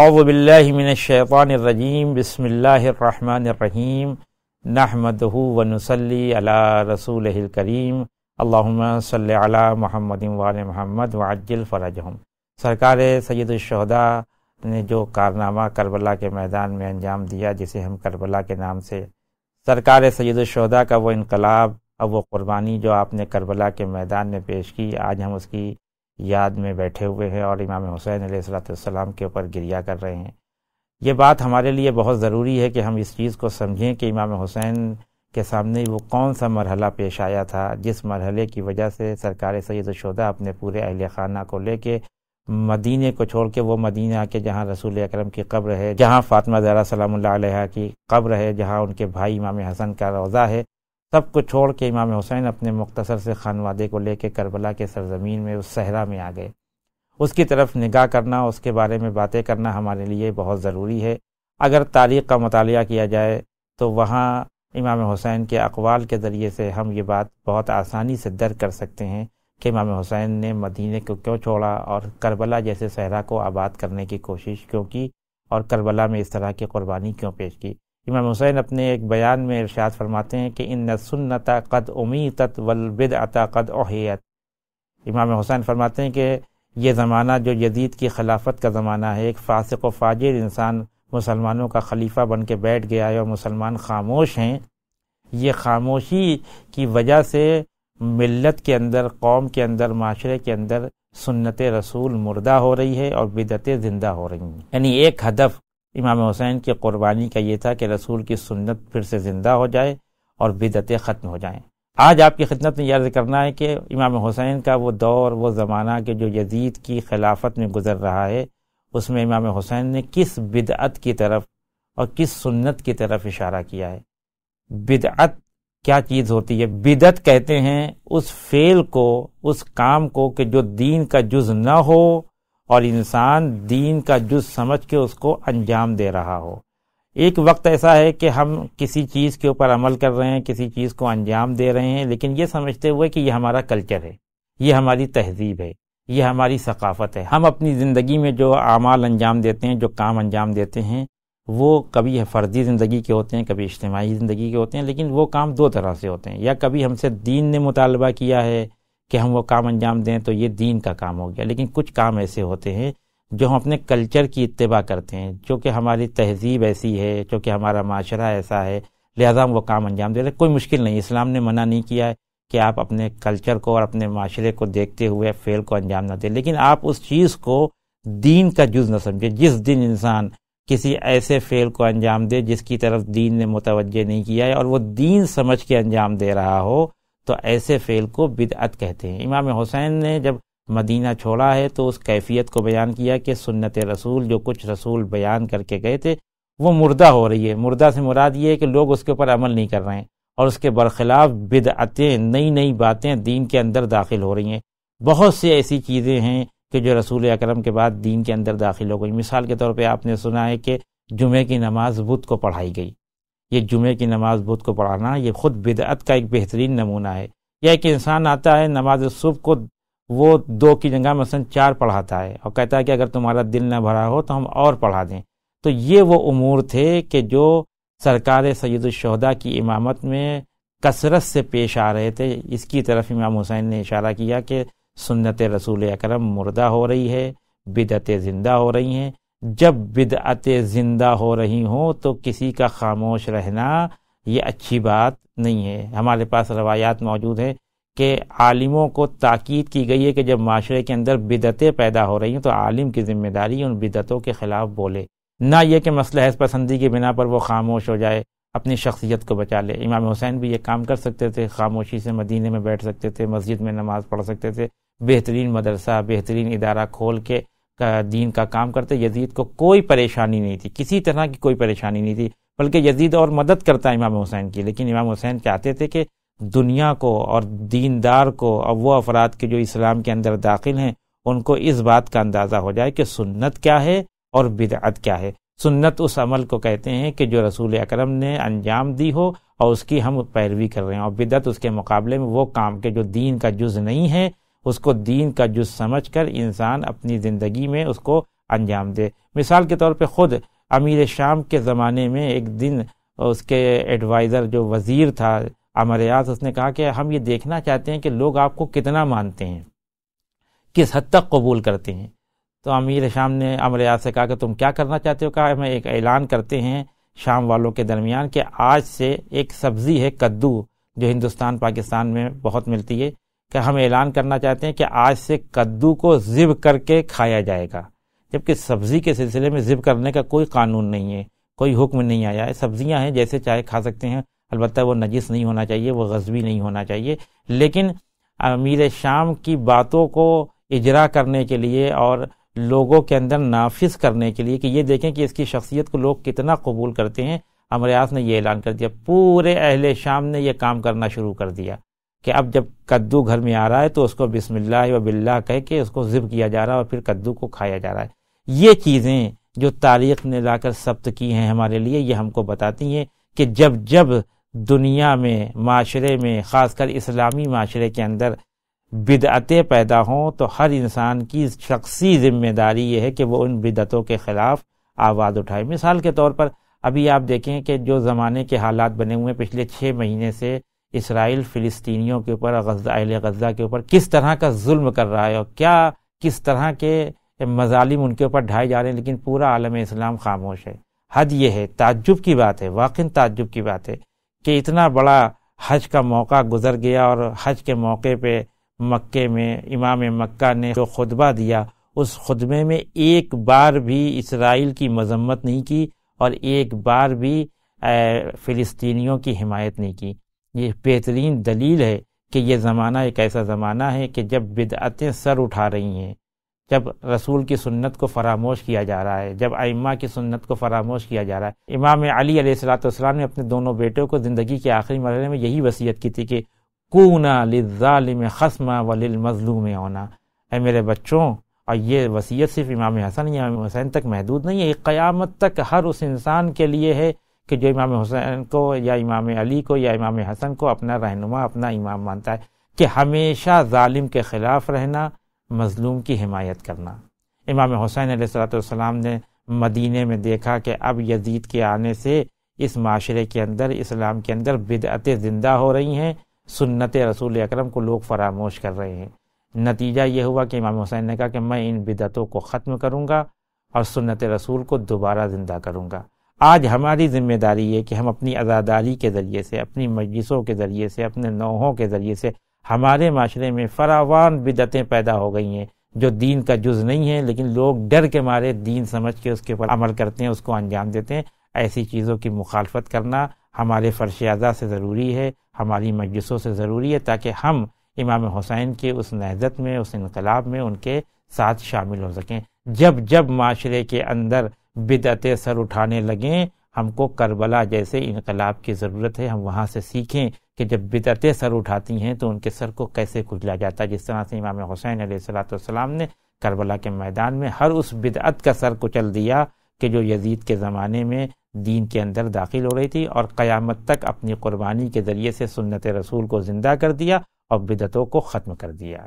اعوذ باللہ من الشیطان الرجیم بسم اللہ الرحمن الرحیم نحمده نسلی علی رسوله کریم اللہم صلی علی محمد علی محمد عجل فرجہم سرکار سید الشہدہ نے جو کارنامہ کربلا کے میدان میں انجام دیا جسے ہم کربلا کے نام سے سرکار سید الشہدہ کا وہ انقلاب اور وہ قربانی جو آپ نے کربلا کے میدان میں پیش کی آج ہم اس کی یاد میں بیٹھے ہوئے ہیں اور امام حسین علیہ والسلام کے اوپر گریا کر رہے ہیں یہ بات ہمارے لیے بہت ضروری ہے کہ ہم اس چیز کو سمجھیں کہ امام حسین کے سامنے وہ کون سا مرحلہ پیش آیا تھا جس مرحلے کی وجہ سے سرکار سید شدہ اپنے پورے اہل خانہ کو لے کے مدینہ کو چھوڑ کے وہ مدینہ کے جہاں رسول اکرم کی قبر ہے جہاں فاطمہ زہرا سلام اللہ علیہ کی قبر ہے جہاں ان کے بھائی امام حسن کا روضہ ہے سب کو چھوڑ کے امام حسین اپنے مختصر سے خانوادے کو لے کے کربلا کے سرزمین میں اس صحرا میں آ گئے اس کی طرف نگاہ کرنا اس کے بارے میں باتیں کرنا ہمارے لیے بہت ضروری ہے اگر تاریخ کا مطالعہ کیا جائے تو وہاں امام حسین کے اقوال کے ذریعے سے ہم یہ بات بہت آسانی سے در کر سکتے ہیں کہ امام حسین نے مدینہ کو کیوں چھوڑا اور کربلا جیسے صحرا کو آباد کرنے کی کوشش کیوں کی اور کربلا میں اس طرح کی قربانی کیوں پیش کی امام حسین اپنے ایک بیان میں ارشاد فرماتے ہیں کہ ان سنت قد امیتت والبدعت قد احیت امام حسین فرماتے ہیں کہ یہ زمانہ جو یزید کی خلافت کا زمانہ ہے ایک فاسق و فاجر انسان مسلمانوں کا خلیفہ بن کے بیٹھ گیا ہے اور مسلمان خاموش ہیں یہ خاموشی کی وجہ سے ملت کے اندر قوم کے اندر معاشرے کے اندر سنت رسول مردہ ہو رہی ہے اور بدعتیں زندہ ہو رہی ہیں یعنی ایک ہدف امام حسین کی قربانی کا یہ تھا کہ رسول کی سنت پھر سے زندہ ہو جائے اور بدعتیں ختم ہو جائیں آج آپ کی خدمت میں عرض کرنا ہے کہ امام حسین کا وہ دور وہ زمانہ کے جو یزید کی خلافت میں گزر رہا ہے اس میں امام حسین نے کس بدعت کی طرف اور کس سنت کی طرف اشارہ کیا ہے بدعت کیا چیز ہوتی ہے بدعت کہتے ہیں اس فیل کو اس کام کو کہ جو دین کا جز نہ ہو اور انسان دین کا جز سمجھ کے اس کو انجام دے رہا ہو ایک وقت ایسا ہے کہ ہم کسی چیز کے اوپر عمل کر رہے ہیں کسی چیز کو انجام دے رہے ہیں لیکن یہ سمجھتے ہوئے کہ یہ ہمارا کلچر ہے یہ ہماری تہذیب ہے یہ ہماری ثقافت ہے ہم اپنی زندگی میں جو اعمال انجام دیتے ہیں جو کام انجام دیتے ہیں وہ کبھی فردی زندگی کے ہوتے ہیں کبھی اجتماعی زندگی کے ہوتے ہیں لیکن وہ کام دو طرح سے ہوتے ہیں یا کبھی ہم سے دین نے مطالبہ کیا ہے کہ ہم وہ کام انجام دیں تو یہ دین کا کام ہو گیا لیکن کچھ کام ایسے ہوتے ہیں جو ہم اپنے کلچر کی اتباع کرتے ہیں جو کہ ہماری تہذیب ایسی ہے چونکہ ہمارا معاشرہ ایسا ہے لہذا ہم وہ کام انجام دے رہے ہیں کوئی مشکل نہیں اسلام نے منع نہیں کیا ہے کہ آپ اپنے کلچر کو اور اپنے معاشرے کو دیکھتے ہوئے فعل کو انجام نہ دیں لیکن آپ اس چیز کو دین کا جز نہ سمجھیں جس دن انسان کسی ایسے فعل کو انجام دے جس کی طرف دین نے متوجہ نہیں کیا ہے اور وہ دین سمجھ کے انجام دے رہا ہو تو ایسے فعل کو بدعت کہتے ہیں امام حسین نے جب مدینہ چھوڑا ہے تو اس کیفیت کو بیان کیا کہ سنت رسول جو کچھ رسول بیان کر کے گئے تھے وہ مردہ ہو رہی ہے مردہ سے مراد یہ ہے کہ لوگ اس کے اوپر عمل نہیں کر رہے ہیں اور اس کے برخلاف بدعتیں نئی نئی باتیں دین کے اندر داخل ہو رہی ہیں بہت سی ایسی چیزیں ہیں کہ جو رسول اکرم کے بعد دین کے اندر داخل ہو گئی مثال کے طور پہ آپ نے سنا ہے کہ جمعہ کی نماز بدھ کو پڑھائی گئی یہ جمعے کی نماز بدھ کو پڑھانا یہ خود بدعت کا ایک بہترین نمونہ ہے یا ایک انسان آتا ہے نماز صبح کو وہ دو کی جگہ مثلا چار پڑھاتا ہے اور کہتا ہے کہ اگر تمہارا دل نہ بھرا ہو تو ہم اور پڑھا دیں تو یہ وہ امور تھے کہ جو سرکار سید الشہدا کی امامت میں کثرت سے پیش آ رہے تھے اس کی طرف امام حسین نے اشارہ کیا کہ سنت رسول اکرم مردہ ہو رہی ہے بدعتیں زندہ ہو رہی ہیں جب بدعت زندہ ہو رہی ہوں تو کسی کا خاموش رہنا یہ اچھی بات نہیں ہے ہمارے پاس روایات موجود ہیں کہ عالموں کو تاکید کی گئی ہے کہ جب معاشرے کے اندر بدعتیں پیدا ہو رہی ہیں تو عالم کی ذمہ داری ان بدعتوں کے خلاف بولے نہ یہ کہ مسئلہ حض پسندی کی بنا پر وہ خاموش ہو جائے اپنی شخصیت کو بچا لے امام حسین بھی یہ کام کر سکتے تھے خاموشی سے مدینے میں بیٹھ سکتے تھے مسجد میں نماز پڑھ سکتے تھے بہترین مدرسہ بہترین ادارہ کھول کے دین کا کام کرتے یزید کو کوئی پریشانی نہیں تھی کسی طرح کی کوئی پریشانی نہیں تھی بلکہ یزید اور مدد کرتا امام حسین کی لیکن امام حسین چاہتے تھے کہ دنیا کو اور دین دار کو اور وہ افراد کے جو اسلام کے اندر داخل ہیں ان کو اس بات کا اندازہ ہو جائے کہ سنت کیا ہے اور بدعت کیا ہے سنت اس عمل کو کہتے ہیں کہ جو رسول اکرم نے انجام دی ہو اور اس کی ہم پیروی کر رہے ہیں اور بدعت اس کے مقابلے میں وہ کام کے جو دین کا جز نہیں ہے اس کو دین کا جز سمجھ کر انسان اپنی زندگی میں اس کو انجام دے مثال کے طور پہ خود امیر شام کے زمانے میں ایک دن اس کے ایڈوائزر جو وزیر تھا امریاض اس نے کہا کہ ہم یہ دیکھنا چاہتے ہیں کہ لوگ آپ کو کتنا مانتے ہیں کس حد تک قبول کرتے ہیں تو امیر شام نے امریاض سے کہا کہ تم کیا کرنا چاہتے ہو کہا میں ایک اعلان کرتے ہیں شام والوں کے درمیان کہ آج سے ایک سبزی ہے کدو جو ہندوستان پاکستان میں بہت ملتی ہے کہ ہم اعلان کرنا چاہتے ہیں کہ آج سے کدو کو ذب کر کے کھایا جائے گا جبکہ سبزی کے سلسلے میں ذب کرنے کا کوئی قانون نہیں ہے کوئی حکم نہیں آیا ہے سبزیاں ہیں جیسے چاہے کھا سکتے ہیں البتہ وہ نجس نہیں ہونا چاہیے وہ غزبی نہیں ہونا چاہیے لیکن امیر شام کی باتوں کو اجرا کرنے کے لیے اور لوگوں کے اندر نافذ کرنے کے لیے کہ یہ دیکھیں کہ اس کی شخصیت کو لوگ کتنا قبول کرتے ہیں امریاض نے یہ اعلان کر دیا پورے اہل شام نے یہ کام کرنا شروع کر دیا کہ اب جب کدو گھر میں آ رہا ہے تو اس کو بسم اللہ و بلّہ کہہ کے اس کو ذب کیا جا رہا ہے اور پھر کدو کو کھایا جا رہا ہے یہ چیزیں جو تاریخ نے لا کر ثبت کی ہیں ہمارے لیے یہ ہم کو بتاتی ہیں کہ جب جب دنیا میں معاشرے میں خاص کر اسلامی معاشرے کے اندر بدعتیں پیدا ہوں تو ہر انسان کی شخصی ذمہ داری یہ ہے کہ وہ ان بدعتوں کے خلاف آواز اٹھائے مثال کے طور پر ابھی آپ دیکھیں کہ جو زمانے کے حالات بنے ہوئے ہیں پچھلے چھ مہینے سے اسرائیل فلسطینیوں کے اوپر غزہ اہل غزہ کے اوپر کس طرح کا ظلم کر رہا ہے اور کیا کس طرح کے مظالم ان کے اوپر ڈھائے جا رہے ہیں لیکن پورا عالم اسلام خاموش ہے حد یہ ہے تعجب کی بات ہے واقع تعجب کی بات ہے کہ اتنا بڑا حج کا موقع گزر گیا اور حج کے موقع پہ مکہ میں امام مکہ نے جو خطبہ دیا اس خطبے میں ایک بار بھی اسرائیل کی مذمت نہیں کی اور ایک بار بھی فلسطینیوں کی حمایت نہیں کی یہ بہترین دلیل ہے کہ یہ زمانہ ایک ایسا زمانہ ہے کہ جب بدعتیں سر اٹھا رہی ہیں جب رسول کی سنت کو فراموش کیا جا رہا ہے جب ائمہ کی سنت کو فراموش کیا جا رہا ہے امام علی علیہ السلاۃ والسلام نے اپنے دونوں بیٹوں کو زندگی کے آخری مرحلے میں یہی وصیت کی تھی کہ کونا لالم خسمہ و مظلوم اونا اے میرے بچوں اور یہ وصیت صرف امام حسن امام حسین تک محدود نہیں ہے یہ قیامت تک ہر اس انسان کے لیے ہے کہ جو امام حسین کو یا امام علی کو یا امام حسن کو اپنا رہنما اپنا امام مانتا ہے کہ ہمیشہ ظالم کے خلاف رہنا مظلوم کی حمایت کرنا امام حسین علیہ صلاۃ السلام نے مدینہ میں دیکھا کہ اب یزید کے آنے سے اس معاشرے کے اندر اسلام کے اندر بدعتیں زندہ ہو رہی ہیں سنت رسول اکرم کو لوگ فراموش کر رہے ہیں نتیجہ یہ ہوا کہ امام حسین نے کہا کہ میں ان بدعتوں کو ختم کروں گا اور سنت رسول کو دوبارہ زندہ کروں گا آج ہماری ذمہ داری ہے کہ ہم اپنی عزاداری کے ذریعے سے اپنی مجلسوں کے ذریعے سے اپنے نوحوں کے ذریعے سے ہمارے معاشرے میں فراوان بدتیں پیدا ہو گئی ہیں جو دین کا جز نہیں ہے لیکن لوگ ڈر کے مارے دین سمجھ کے اس کے اوپر عمل کرتے ہیں اس کو انجام دیتے ہیں ایسی چیزوں کی مخالفت کرنا ہمارے فرش اعضا سے ضروری ہے ہماری مجلسوں سے ضروری ہے تاکہ ہم امام حسین کے اس نہزت میں اس انقلاب میں ان کے ساتھ شامل ہو سکیں جب جب معاشرے کے اندر بدعت سر اٹھانے لگیں ہم کو کربلا جیسے انقلاب کی ضرورت ہے ہم وہاں سے سیکھیں کہ جب بدعتیں سر اٹھاتی ہیں تو ان کے سر کو کیسے کچلا جاتا ہے جس طرح سے امام حسین علیہ السلاۃ والسلام نے کربلا کے میدان میں ہر اس بدعت کا سر کچل دیا کہ جو یزید کے زمانے میں دین کے اندر داخل ہو رہی تھی اور قیامت تک اپنی قربانی کے ذریعے سے سنت رسول کو زندہ کر دیا اور بدعتوں کو ختم کر دیا